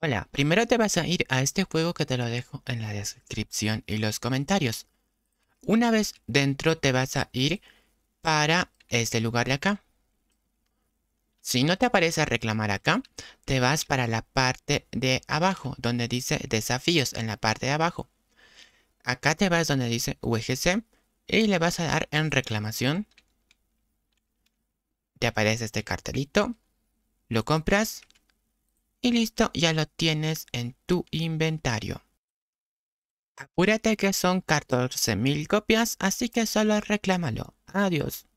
Hola, primero te vas a ir a este juego que te lo dejo en la descripción y los comentarios. Una vez dentro te vas a ir para este lugar de acá. Si no te aparece reclamar acá, te vas para la parte de abajo, donde dice desafíos, en la parte de abajo. Acá te vas donde dice UGC y le vas a dar en reclamación. Te aparece este cartelito, lo compras y listo, ya lo tienes en tu inventario. Apúrate que son 14.000 copias, así que solo reclámalo. Adiós.